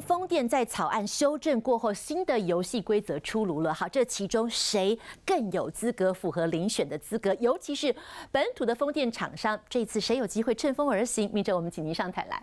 风电在草案修正过后，新的游戏规则出炉了。好，这其中谁更有资格符合遴选的资格？尤其是本土的风电厂商，这次谁有机会乘风而行？明哲，我们请您上台来。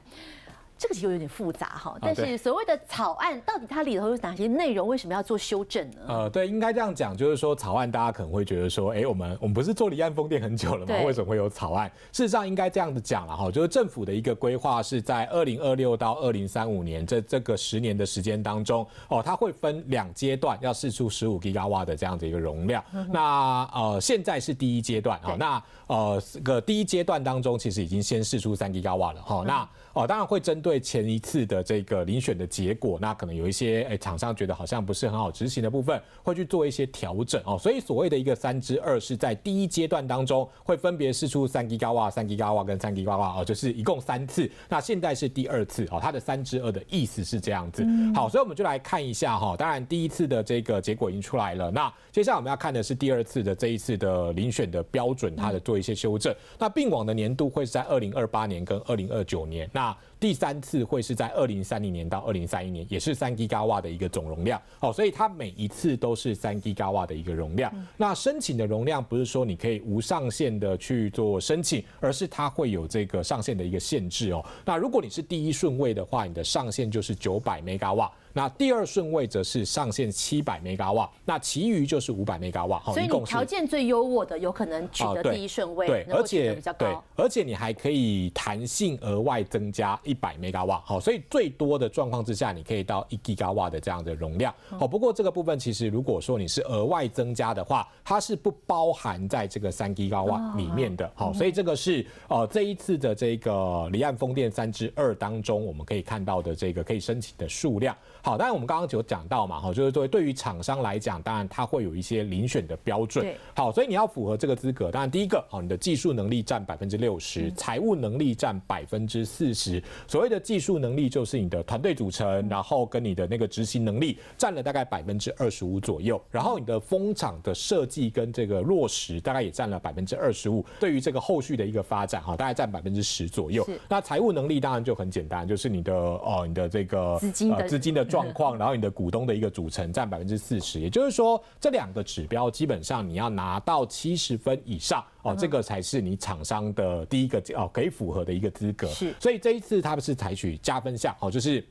这个其实有点复杂哈，但是所谓的草案到底它里头有哪些内容？为什么要做修正呢？呃，对，应该这样讲，就是说草案大家可能会觉得说，哎，我们我们不是做离岸风电很久了吗？为什么会有草案？事实上应该这样子讲了哈，就是政府的一个规划是在二零二六到二零三五年这这个十年的时间当中，哦，它会分两阶段要试出十五吉瓦的这样的一个容量。那呃，现在是第一阶段啊，那呃，这个第一阶段当中其实已经先试出三吉瓦了哈。那哦，当然会针。对前一次的这个遴选的结果，那可能有一些诶厂商觉得好像不是很好执行的部分，会去做一些调整哦。所以所谓的一个三之二是在第一阶段当中会分别试出三 G 嘎哇、三 G 嘎哇跟三 G 嘎哇哦，就是一共三次。那现在是第二次哦，它的三之二的意思是这样子。好，所以我们就来看一下哈。当然第一次的这个结果已经出来了，那接下来我们要看的是第二次的这一次的遴选的标准，它的做一些修正。那并网的年度会是在二零二八年跟二零二九年。那第三。次会是在二零三零年到二零三一年，也是三吉咖瓦的一个总容量哦，所以它每一次都是三吉咖瓦的一个容量。那申请的容量不是说你可以无上限的去做申请，而是它会有这个上限的一个限制哦。那如果你是第一顺位的话，你的上限就是九百 m e g 瓦。那第二顺位则是上限七百 megawatt，那其余就是五百 megawatt。所以你条件最优渥的，有可能取得第一顺位。对，而且对，而且你还可以弹性额外增加一百 megawatt。好，所以最多的状况之下，你可以到一 gigawatt 的这样的容量。好，不过这个部分其实如果说你是额外增加的话，它是不包含在这个三 gigawatt 里面的。好，所以这个是呃这一次的这个离岸风电三之二当中，我们可以看到的这个可以申请的数量。好，当然我们刚刚有讲到嘛，哈，就是作为对于厂商来讲，当然它会有一些遴选的标准。好，所以你要符合这个资格。当然，第一个，哦，你的技术能力占百分之六十，财务能力占百分之四十。所谓的技术能力，就是你的团队组成，然后跟你的那个执行能力占了大概百分之二十五左右。然后你的风场的设计跟这个落实，大概也占了百分之二十五。对于这个后续的一个发展，哈，大概占百分之十左右。那财务能力当然就很简单，就是你的，哦，你的这个资金的资金的状。状况，然后你的股东的一个组成占百分之四十，也就是说这两个指标基本上你要拿到七十分以上哦，这个才是你厂商的第一个哦可以符合的一个资格。是，所以这一次他们是采取加分项哦，就是。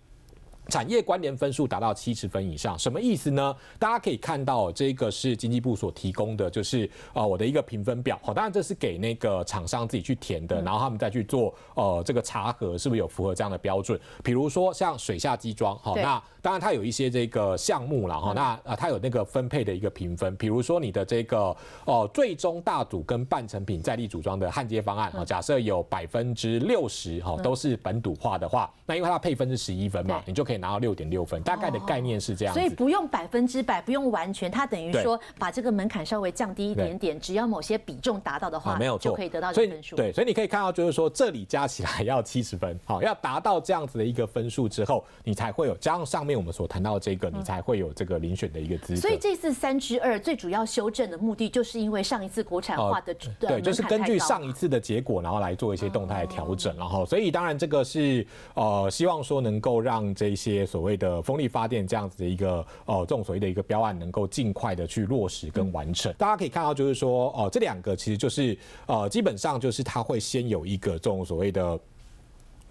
产业关联分数达到七十分以上，什么意思呢？大家可以看到，这个是经济部所提供的，就是啊我的一个评分表。好，当然这是给那个厂商自己去填的，然后他们再去做呃这个查核，是不是有符合这样的标准？比如说像水下机装，好，那当然它有一些这个项目了哈。那啊它有那个分配的一个评分，比如说你的这个哦最终大组跟半成品在地组装的焊接方案啊，假设有百分之六十哈都是本土化的话，那因为它配分是十一分嘛，你就可以。拿到六点六分，大概的概念是这样，所以不用百分之百，不用完全，它等于说把这个门槛稍微降低一点点，只要某些比重达到的话，没有错，可以得到这个分数。对，所以你可以看到，就是说这里加起来要七十分，好，要达到这样子的一个分数之后，你才会有加上上面我们所谈到这个，你才会有这个遴选的一个资格。所以这次三之二最主要修正的目的，就是因为上一次国产化的对，就是根据上一次的结果，然后来做一些动态调整，然后所以当然这个是呃，希望说能够让这些。些所谓的风力发电这样子的一个呃，这种所谓的一个标案能够尽快的去落实跟完成，大家可以看到，就是说，哦，这两个其实就是呃，基本上就是它会先有一个这种所谓的，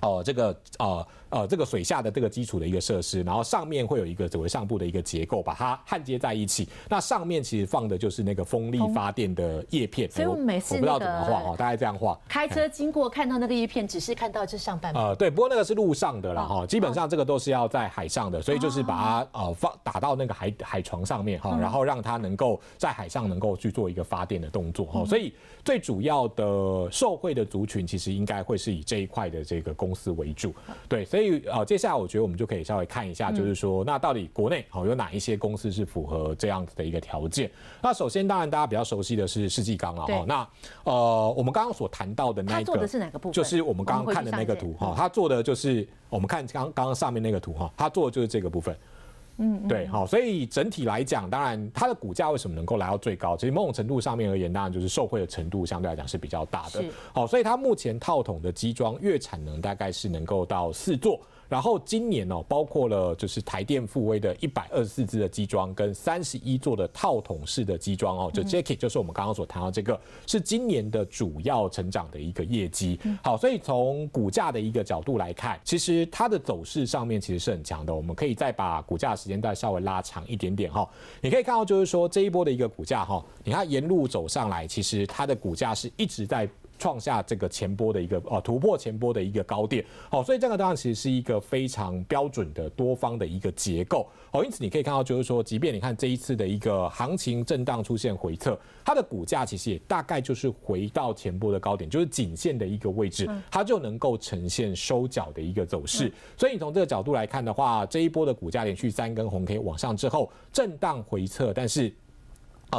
哦，这个呃。呃，这个水下的这个基础的一个设施，然后上面会有一个作为上部的一个结构，把它焊接在一起。那上面其实放的就是那个风力发电的叶片。所以我每次我不知道怎么画哈，大概这样画。开车经过看到那个叶片，只是看到这上半部。呃，对，不过那个是路上的了哈，基本上这个都是要在海上的，所以就是把它呃放打到那个海海床上面哈，然后让它能够在海上能够去做一个发电的动作哈。所以最主要的受惠的族群，其实应该会是以这一块的这个公司为主，对，所以。好，接下来我觉得我们就可以稍微看一下，就是说，那到底国内好有哪一些公司是符合这样子的一个条件？那首先，当然大家比较熟悉的是世纪刚了哈。那呃，我们刚刚所谈到的那，一是哪个部分？就是我们刚刚看的那个图哈，他做的就是我们看刚刚刚上面那个图哈，他做的就是这个部分。嗯，对，好，所以整体来讲，当然它的股价为什么能够来到最高？其实某种程度上面而言，当然就是受惠的程度相对来讲是比较大的。好，所以它目前套筒的机装月产能大概是能够到四座。然后今年哦，包括了就是台电复威的一百二十四支的机装跟三十一座的套筒式的机装哦，就 Jacky 就是我们刚刚所谈到这个，是今年的主要成长的一个业绩。好，所以从股价的一个角度来看，其实它的走势上面其实是很强的。我们可以再把股价时间再稍微拉长一点点哈，你可以看到就是说这一波的一个股价哈，你看沿路走上来，其实它的股价是一直在。创下这个前波的一个呃突破前波的一个高点，好，所以这个当然其实是一个非常标准的多方的一个结构，好，因此你可以看到就是说，即便你看这一次的一个行情震荡出现回撤，它的股价其实也大概就是回到前波的高点，就是颈线的一个位置，它就能够呈现收脚的一个走势。所以你从这个角度来看的话，这一波的股价连续三根红 K 往上之后，震荡回撤，但是。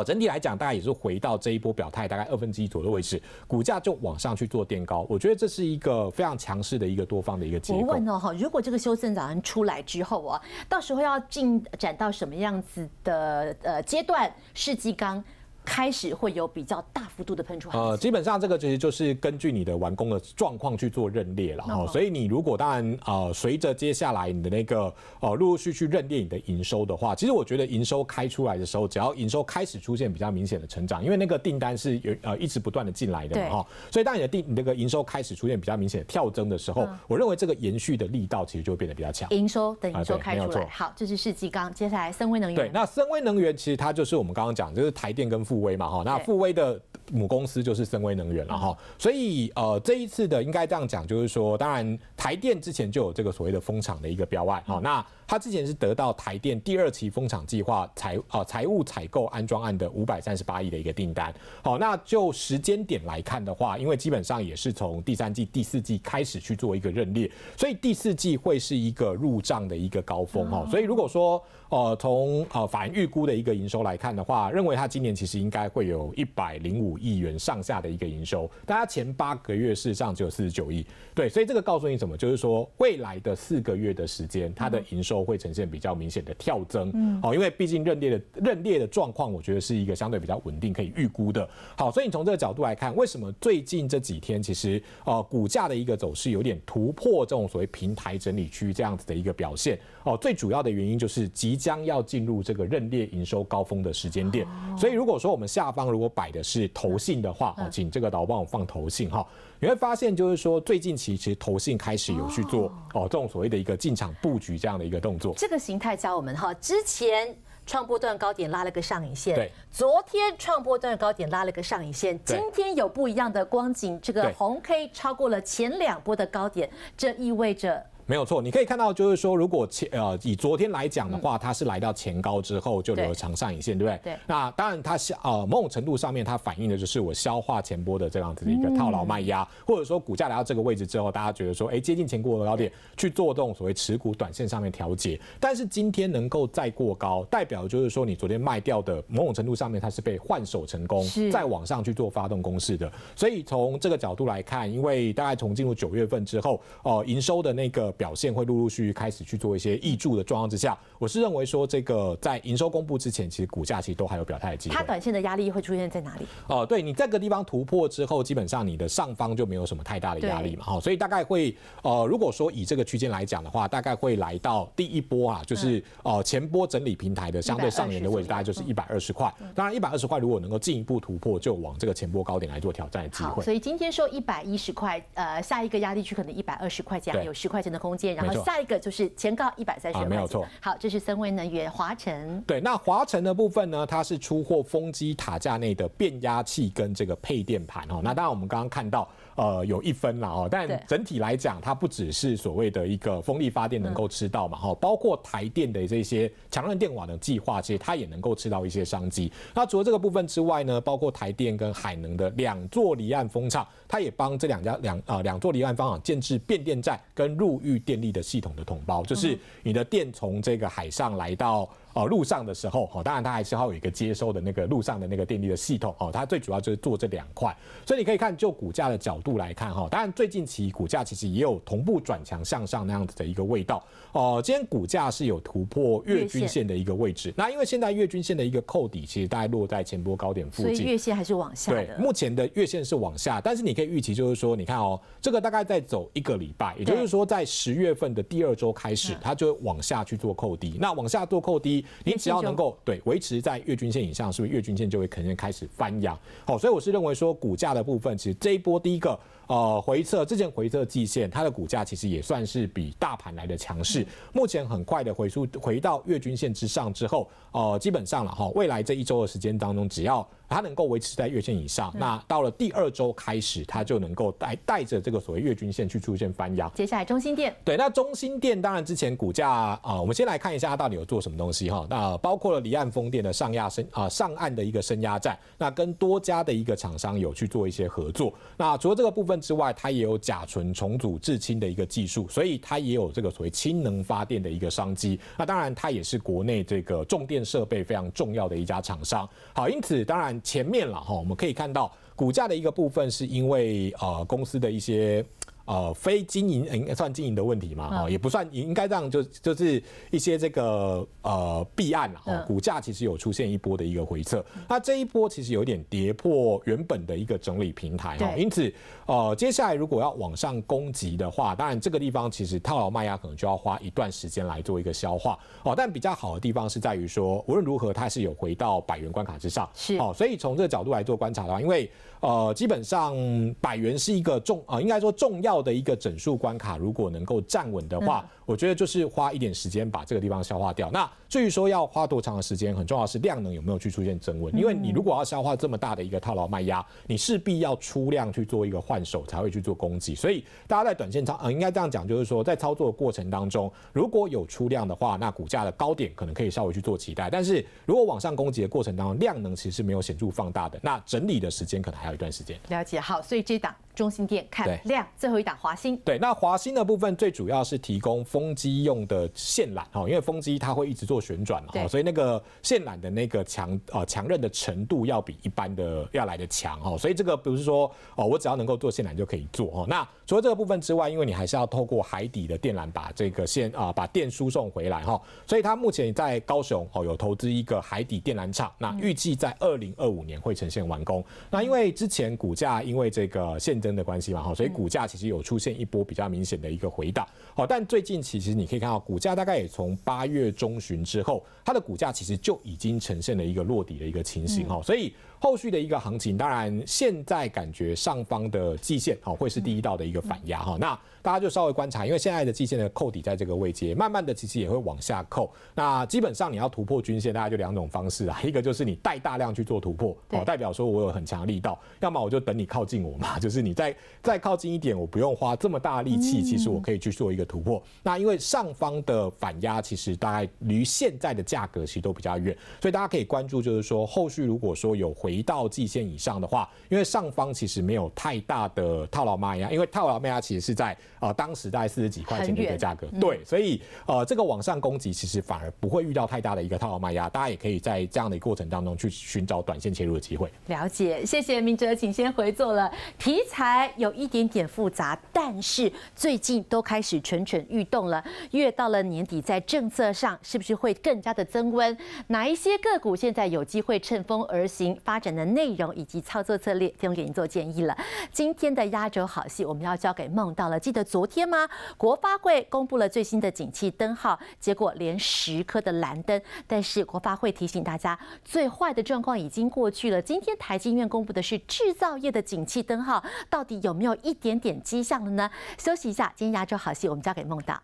整体来讲，大概也是回到这一波表态大概二分之一左右的位置，股价就往上去做垫高。我觉得这是一个非常强势的一个多方的一个结果。我问哦哈，如果这个修正早上出来之后啊，到时候要进展到什么样子的呃阶段？世纪刚。开始会有比较大幅度的喷出。呃，基本上这个其实就是根据你的完工的状况去做认列了哈。所以你如果当然呃，随着接下来你的那个呃，陆陆续续认列你的营收的话，其实我觉得营收开出来的时候，只要营收开始出现比较明显的成长，因为那个订单是有呃一直不断的进来的嘛哈。所以当你的定那个营收开始出现比较明显的跳增的时候，我认为这个延续的力道其实就会变得比较强。营收等营收开出来，好，这是世纪刚接下来深威能源，对，那深威能源其实它就是我们刚刚讲，就是台电跟富。威嘛哈，那富威的母公司就是森威能源了哈，所以呃这一次的应该这样讲，就是说，当然台电之前就有这个所谓的风场的一个标案哈，那他之前是得到台电第二期风场计划财啊财务采购安装案的五百三十八亿的一个订单，好，那就时间点来看的话，因为基本上也是从第三季第四季开始去做一个认列，所以第四季会是一个入账的一个高峰哈，所以如果说呃从呃人预估的一个营收来看的话，认为他今年其实。应该会有一百零五亿元上下的一个营收，大家前八个月事实上只有四十九亿，对，所以这个告诉你什么？就是说未来的四个月的时间，它的营收会呈现比较明显的跳增，嗯，哦，因为毕竟认列的认列的状况，我觉得是一个相对比较稳定可以预估的。好，所以你从这个角度来看，为什么最近这几天其实呃股价的一个走势有点突破这种所谓平台整理区这样子的一个表现？哦，最主要的原因就是即将要进入这个认列营收高峰的时间点，所以如果说。说我们下方如果摆的是投信的话，哦，请这个导帮我放投信哈，你会发现就是说最近其实投信开始有去做哦这种所谓的一个进场布局这样的一个动作。这个形态教我们哈，之前创波段高点拉了个上影线，对，昨天创波段高点拉了个上影线，今天有不一样的光景，这个红 K 超过了前两波的高点，这意味着。没有错，你可以看到，就是说，如果前呃以昨天来讲的话，它是来到前高之后就留长上影线，对不对？对。那当然，它是呃某种程度上面它反映的就是我消化前波的这样子的一个套牢卖压，或者说股价来到这个位置之后，大家觉得说，哎，接近前的高点去做动所谓持股短线上面调节。但是今天能够再过高，代表就是说你昨天卖掉的某种程度上面它是被换手成功，再往上去做发动攻势的。所以从这个角度来看，因为大概从进入九月份之后，哦，营收的那个。表现会陆陆续续开始去做一些预注的状况之下，我是认为说这个在营收公布之前，其实股价其实都还有表态的机会。它短线的压力会出现在哪里？哦，对你这个地方突破之后，基本上你的上方就没有什么太大的压力嘛，哈，所以大概会呃，如果说以这个区间来讲的话，大概会来到第一波啊，就是呃前波整理平台的相对上沿的位置，大概就是一百二十块。当然，一百二十块如果能够进一步突破，就往这个前波高点来做挑战的机会。所以今天收一百一十块，呃，下一个压力区可能一百二十块样，有十块钱的。空间，然后下一个就是前高一百三十，没有错。好，这是森威能源华晨。对，那华晨的部分呢，它是出货风机塔架内的变压器跟这个配电盘哦。那当然我们刚刚看到，呃，有一分了哦，但整体来讲，它不只是所谓的一个风力发电能够吃到嘛，哈，包括台电的这些强韧电网的计划，其实它也能够吃到一些商机。那除了这个部分之外呢，包括台电跟海能的两座离岸风场，它也帮这两家两啊两座离岸方啊建制变电站跟入域。电力的系统的同胞，就是你的电从这个海上来到。哦，路上的时候，哦，当然它还是好有一个接收的那个路上的那个电力的系统，哦，它最主要就是做这两块，所以你可以看就股价的角度来看，哈，当然最近其股价其实也有同步转强向上那样子的一个味道，哦，今天股价是有突破月均线的一个位置，那因为现在月均线的一个扣底，其实大概落在前波高点附近，所以月线还是往下。对，目前的月线是往下，但是你可以预期就是说，你看哦，这个大概在走一个礼拜，也就是说在十月份的第二周开始，它就会往下去做扣低，那往下做扣低。你只要能够对维持在月均线以上，是不是月均线就会肯定开始翻阳？好，所以我是认为说股价的部分，其实这一波第一个呃回撤，之前回撤季线，它的股价其实也算是比大盘来的强势。目前很快的回缩回到月均线之上之后，呃，基本上了哈，未来这一周的时间当中，只要它能够维持在月线以上，那到了第二周开始，它就能够带带着这个所谓月均线去出现翻阳。接下来，中心店，对，那中心店当然之前股价啊，我们先来看一下它到底有做什么东西哈。那包括了离岸风电的上压升啊上岸的一个升压站，那跟多家的一个厂商有去做一些合作。那除了这个部分之外，它也有甲醇重组制氢的一个技术，所以它也有这个所谓氢能发电的一个商机。那当然，它也是国内这个重电设备非常重要的一家厂商。好，因此当然前面了哈，我们可以看到股价的一个部分是因为呃公司的一些。呃，非经营，应该算经营的问题嘛？哈，也不算，应该这样，就就是一些这个呃避案，哦，股价其实有出现一波的一个回撤，那这一波其实有点跌破原本的一个整理平台，哦，因此，呃，接下来如果要往上攻击的话，当然这个地方其实套牢卖压可能就要花一段时间来做一个消化，哦，但比较好的地方是在于说，无论如何，它是有回到百元关卡之上，是哦，所以从这个角度来做观察的话，因为呃，基本上百元是一个重呃应该说重要。的一个整数关卡，如果能够站稳的话，我觉得就是花一点时间把这个地方消化掉。那至于说要花多长的时间，很重要是量能有没有去出现增温。因为你如果要消化这么大的一个套牢卖压，你势必要出量去做一个换手，才会去做攻击。所以大家在短线操，呃，应该这样讲，就是说在操作的过程当中，如果有出量的话，那股价的高点可能可以稍微去做期待。但是如果往上攻击的过程当中，量能其实是没有显著放大的，那整理的时间可能还有一段时间。了解，好，所以这档。中心店看量，最后一档华星。对，那华星的部分最主要是提供风机用的线缆哈，因为风机它会一直做旋转哦，所以那个线缆的那个强呃强韧的程度要比一般的要来的强哦，所以这个不是说哦，我只要能够做线缆就可以做哦，那。除了这个部分之外，因为你还是要透过海底的电缆把这个线啊把电输送回来哈，所以它目前在高雄哦有投资一个海底电缆厂，那预计在二零二五年会呈现完工。那因为之前股价因为这个现增的关系嘛哈，所以股价其实有出现一波比较明显的一个回档好，但最近其实你可以看到股价大概也从八月中旬之后，它的股价其实就已经呈现了一个落底的一个情形哈，所以。后续的一个行情，当然现在感觉上方的季线哦会是第一道的一个反压哈。那大家就稍微观察，因为现在的季线的扣底在这个位阶，慢慢的其实也会往下扣。那基本上你要突破均线，大家就两种方式啊，一个就是你带大量去做突破，哦代表说我有很强力道，要么我就等你靠近我嘛，就是你在再靠近一点，我不用花这么大力气，其实我可以去做一个突破。那因为上方的反压其实大概离现在的价格其实都比较远，所以大家可以关注，就是说后续如果说有。回到季线以上的话，因为上方其实没有太大的套牢卖压，因为套牢卖压其实是在呃当时大概四十几块钱的一个价格，对，所以呃这个往上攻击其实反而不会遇到太大的一个套牢卖压，大家也可以在这样的一个过程当中去寻找短线切入的机会。了解，谢谢明哲，请先回座了。题材有一点点复杂，但是最近都开始蠢蠢欲动了。越到了年底，在政策上是不是会更加的增温？哪一些个股现在有机会乘风而行？发发展的内容以及操作策略，提供给您做建议了。今天的压轴好戏，我们要交给梦到了。记得昨天吗？国发会公布了最新的景气灯号，结果连十颗的蓝灯。但是国发会提醒大家，最坏的状况已经过去了。今天台积院公布的是制造业的景气灯号，到底有没有一点点迹象了呢？休息一下，今天压轴好戏，我们交给梦到。